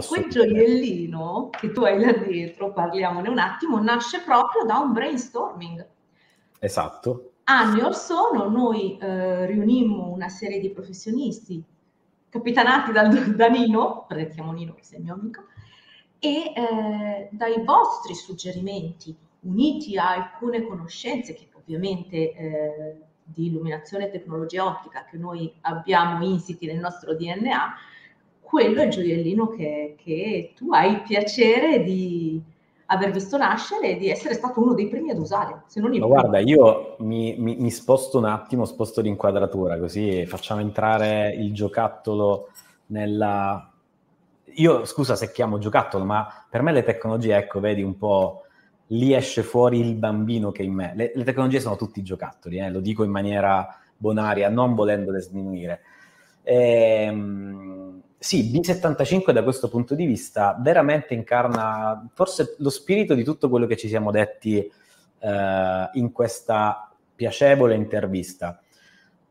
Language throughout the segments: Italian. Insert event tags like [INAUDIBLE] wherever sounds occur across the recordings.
E quel gioiellino che tu hai là dietro, parliamone un attimo, nasce proprio da un brainstorming. Esatto. Anni or sono noi eh, riunimmo una serie di professionisti capitanati dal, [LAUGHS] da Nino, prendiamo Nino che sei mio amico, e eh, dai vostri suggerimenti, uniti a alcune conoscenze che ovviamente eh, di illuminazione e tecnologia ottica che noi abbiamo insiti nel nostro DNA, quello è il gioiellino che, che tu hai il piacere di aver visto nascere e di essere stato uno dei primi ad usare. Se non il Ma primo. guarda, io mi, mi, mi, sposto un attimo, sposto l'inquadratura, così facciamo entrare il giocattolo nella... Io, scusa se chiamo giocattolo, ma per me le tecnologie, ecco, vedi un po', lì esce fuori il bambino che è in me. Le, le tecnologie sono tutti giocattoli, eh, lo dico in maniera bonaria, non volendole sminuire. Ehm sì, B75 da questo punto di vista veramente incarna forse lo spirito di tutto quello che ci siamo detti eh, in questa piacevole intervista.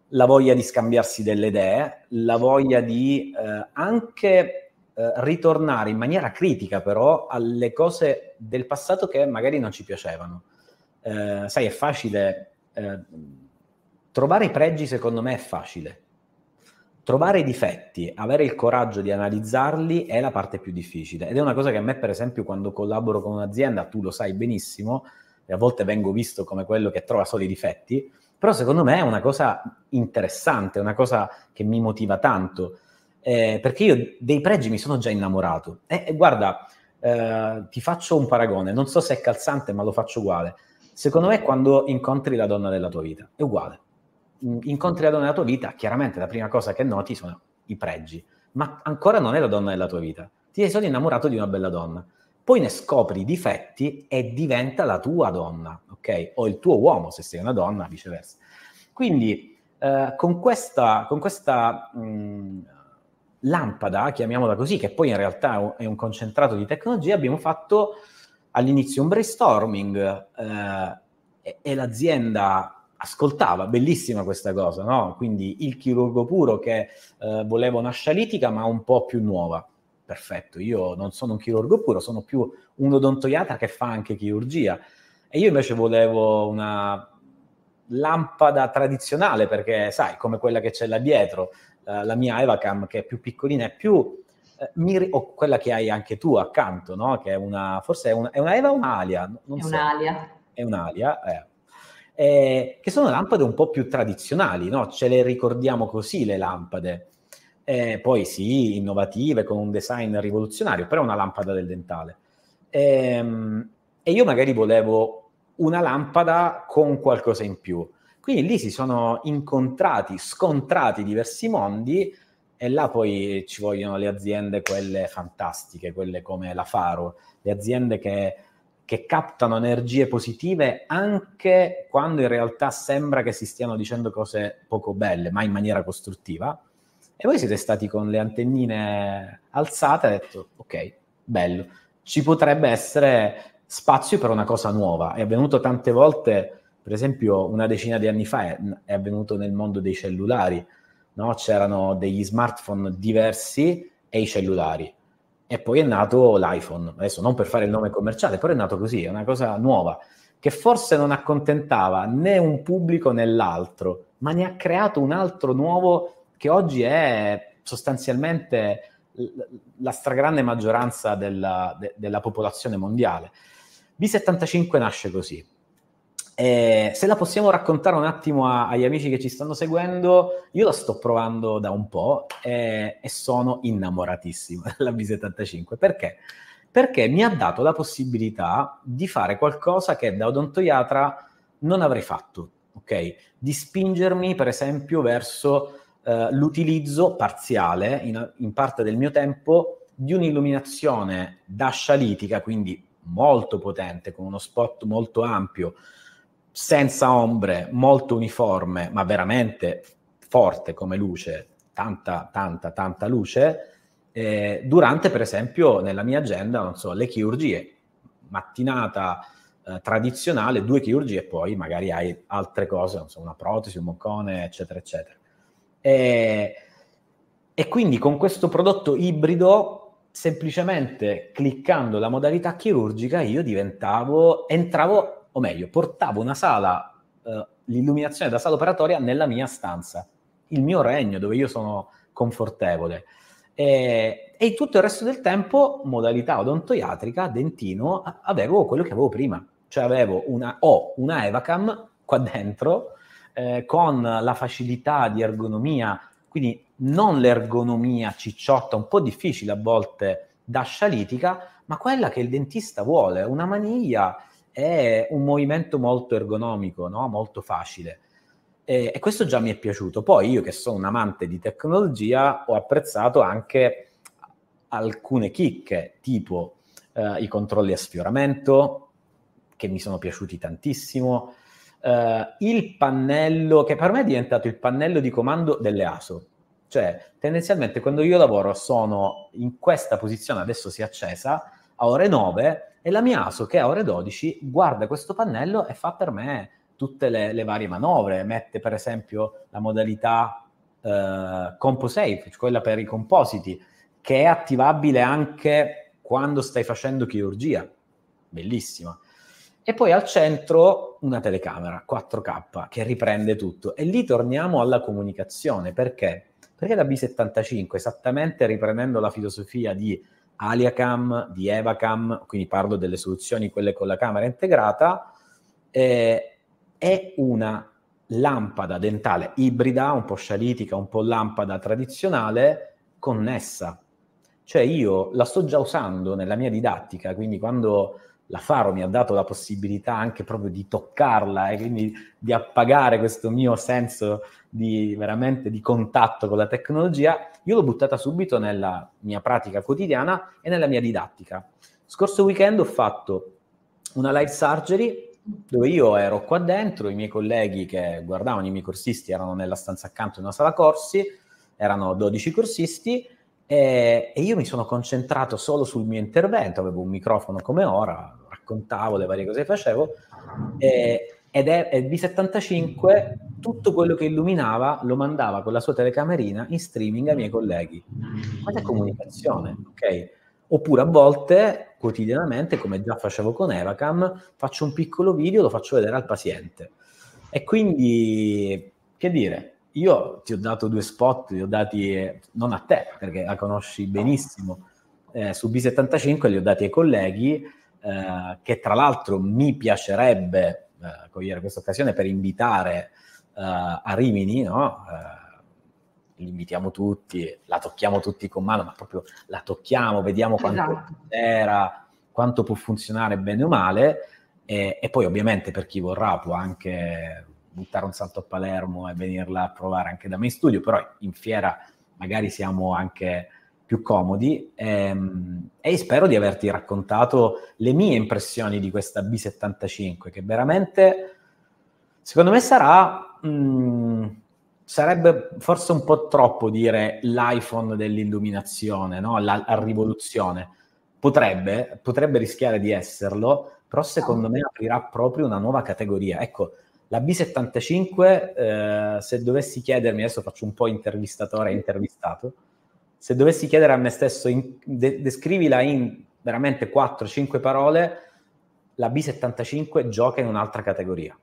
La voglia di scambiarsi delle idee, la voglia di eh, anche eh, ritornare in maniera critica però alle cose del passato che magari non ci piacevano. Eh, sai, è facile, eh, trovare i pregi secondo me è facile Trovare i difetti, avere il coraggio di analizzarli è la parte più difficile ed è una cosa che a me per esempio quando collaboro con un'azienda, tu lo sai benissimo, e a volte vengo visto come quello che trova solo i difetti, però secondo me è una cosa interessante, una cosa che mi motiva tanto, eh, perché io dei pregi mi sono già innamorato. E, eh, guarda, eh, ti faccio un paragone, non so se è calzante ma lo faccio uguale. Secondo me quando incontri la donna della tua vita, è uguale incontri la donna della tua vita, chiaramente la prima cosa che noti sono i pregi, ma ancora non è la donna della tua vita. Ti sei solo innamorato di una bella donna, poi ne scopri i difetti e diventa la tua donna, ok? O il tuo uomo se sei una donna, viceversa. Quindi eh, con questa, con questa mh, lampada, chiamiamola così, che poi in realtà è un concentrato di tecnologia, abbiamo fatto all'inizio un brainstorming eh, e, e l'azienda ascoltava, bellissima questa cosa, no? Quindi il chirurgo puro che eh, voleva una scialitica ma un po' più nuova. Perfetto, io non sono un chirurgo puro, sono più un odontoiatra che fa anche chirurgia. E io invece volevo una lampada tradizionale perché, sai, come quella che c'è là dietro, eh, la mia Evacam che è più piccolina e più eh, Miri, o quella che hai anche tu accanto, no? Che è una, forse è una, è una Eva o un'Alia? Non è so. un'Alia. È un'Alia, eh eh, che sono lampade un po' più tradizionali, no? ce le ricordiamo così le lampade. Eh, poi sì, innovative, con un design rivoluzionario, però una lampada del dentale. Ehm, e io magari volevo una lampada con qualcosa in più. Quindi lì si sono incontrati, scontrati diversi mondi e là poi ci vogliono le aziende, quelle fantastiche, quelle come la Faro, le aziende che che captano energie positive anche quando in realtà sembra che si stiano dicendo cose poco belle, ma in maniera costruttiva. E voi siete stati con le antennine alzate e avete detto, ok, bello, ci potrebbe essere spazio per una cosa nuova. È avvenuto tante volte, per esempio una decina di anni fa è, è avvenuto nel mondo dei cellulari, no? c'erano degli smartphone diversi e i cellulari e poi è nato l'iPhone, adesso non per fare il nome commerciale, però è nato così, è una cosa nuova, che forse non accontentava né un pubblico né l'altro, ma ne ha creato un altro nuovo che oggi è sostanzialmente la stragrande maggioranza della, de, della popolazione mondiale. B75 nasce così, eh, se la possiamo raccontare un attimo a, agli amici che ci stanno seguendo, io la sto provando da un po' eh, e sono innamoratissimo [LAUGHS] della B75. Perché? Perché mi ha dato la possibilità di fare qualcosa che da odontoiatra non avrei fatto, ok? Di spingermi, per esempio, verso eh, l'utilizzo parziale, in, in parte del mio tempo, di un'illuminazione dascialitica, quindi molto potente, con uno spot molto ampio, senza ombre, molto uniforme, ma veramente forte come luce, tanta, tanta, tanta luce, eh, durante per esempio nella mia agenda, non so, le chirurgie, mattinata eh, tradizionale, due chirurgie e poi magari hai altre cose, non so, una protesi, un moccone, eccetera, eccetera. E, e quindi con questo prodotto ibrido semplicemente cliccando la modalità chirurgica io diventavo, entravo o meglio, portavo una sala, eh, l'illuminazione da sala operatoria nella mia stanza, il mio regno dove io sono confortevole. E, e tutto il resto del tempo, modalità odontoiatrica, dentino, avevo quello che avevo prima, cioè avevo una, ho una Evacam qua dentro eh, con la facilità di ergonomia, quindi non l'ergonomia cicciotta, un po' difficile a volte da scialitica, ma quella che il dentista vuole, una maniglia è un movimento molto ergonomico, no? molto facile. E, e, questo già mi è piaciuto. Poi io che sono un amante di tecnologia ho apprezzato anche alcune chicche, tipo eh, i controlli a sfioramento, che mi sono piaciuti tantissimo, eh, il pannello, che per me è diventato il pannello di comando delle ASO. Cioè, tendenzialmente quando io lavoro sono in questa posizione, adesso si è accesa, a ore 9 e la mia ASO, che a ore 12, guarda questo pannello e fa per me tutte le, le varie manovre. Mette per esempio la modalità eh, CompoSafe, cioè quella per i compositi, che è attivabile anche quando stai facendo chirurgia. Bellissima. E poi al centro una telecamera 4K che riprende tutto. E lì torniamo alla comunicazione. Perché? Perché la B75, esattamente riprendendo la filosofia di Aliacam, di Evacam, quindi parlo delle soluzioni, quelle con la camera integrata, eh, è una lampada dentale ibrida, un po' scialitica, un po' lampada tradizionale, connessa. Cioè io la sto già usando nella mia didattica, quindi quando la Faro mi ha dato la possibilità anche proprio di toccarla e quindi di appagare questo mio senso di veramente di contatto con la tecnologia, io l'ho buttata subito nella mia pratica quotidiana e nella mia didattica. Scorso weekend ho fatto una live surgery dove io ero qua dentro, i miei colleghi che guardavano, i miei corsisti erano nella stanza accanto in una sala corsi, erano 12 corsisti e, eh, e io mi sono concentrato solo sul mio intervento, avevo un microfono come ora, raccontavo le varie cose che facevo, e, eh, ed è, è B75 tutto quello che illuminava lo mandava con la sua telecamerina in streaming ai miei colleghi. Questa è comunicazione, ok? Oppure a volte, quotidianamente, come già facevo con Evacam, faccio un piccolo video, lo faccio vedere al paziente. E quindi, che dire, io ti ho dato due spot, li ho dati eh, non a te, perché la conosci benissimo, eh, su B75 li ho dati ai colleghi, eh, che tra l'altro mi piacerebbe eh, cogliere questa occasione per invitare eh, a Rimini, no? li invitiamo tutti, la tocchiamo tutti con mano, ma proprio la tocchiamo, vediamo quanto esatto. era, quanto può funzionare bene o male, e, e poi ovviamente per chi vorrà può anche buttare un salto a Palermo e venirla a provare anche da me in studio, però in fiera magari siamo anche più comodi ehm, e spero di averti raccontato le mie impressioni di questa B75 che veramente secondo me sarà mh, mm, sarebbe forse un po' troppo dire l'iPhone dell'illuminazione, no? la, la rivoluzione. Potrebbe, potrebbe rischiare di esserlo, però secondo me aprirà proprio una nuova categoria. Ecco, la B75, eh, se dovessi chiedermi, adesso faccio un po' intervistatore e intervistato, se dovessi chiedere a me stesso, in, de- descrivila in veramente 4-5 parole, la B75 gioca in un'altra categoria.